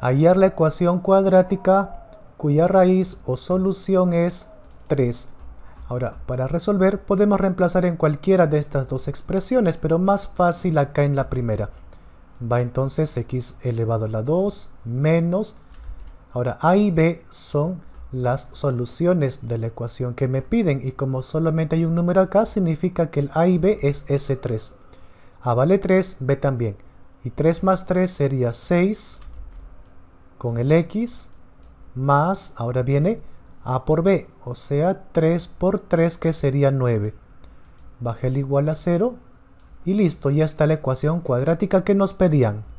hallar la ecuación cuadrática cuya raíz o solución es 3. Ahora, para resolver podemos reemplazar en cualquiera de estas dos expresiones, pero más fácil acá en la primera. Va entonces x elevado a la 2 menos... Ahora, a y b son las soluciones de la ecuación que me piden y como solamente hay un número acá, significa que el a y b es ese 3 A vale 3, b también. Y 3 más 3 sería 6 con el x más, ahora viene a por b, o sea 3 por 3 que sería 9. Bajé el igual a 0 y listo, ya está la ecuación cuadrática que nos pedían.